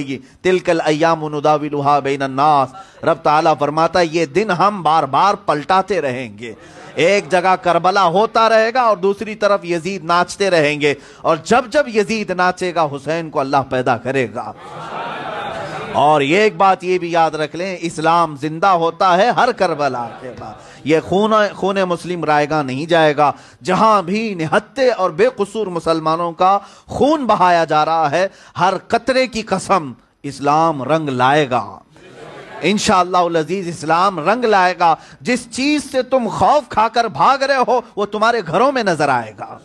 रहेगी तिलकल अयामदाविलहा बेनास रब ताला फरमाता ये दिन हम बार बार पलटाते रहेंगे एक जगह करबला होता रहेगा और दूसरी तरफ यजीद नाचते रहेंगे और जब जब यजीद नाचेगा हुसैन को अल्लाह पैदा करेगा और ये एक बात ये भी याद रख लें इस्लाम जिंदा होता है हर करबला के बाद ये खून खून मुस्लिम रायगा नहीं जाएगा जहां भी निहत्ते और बेकसूर मुसलमानों का खून बहाया जा रहा है हर कतरे की कसम इस्लाम रंग लाएगा इन शजीज इस्लाम रंग लाएगा जिस चीज से तुम खौफ खाकर भाग रहे हो वो तुम्हारे घरों में नजर आएगा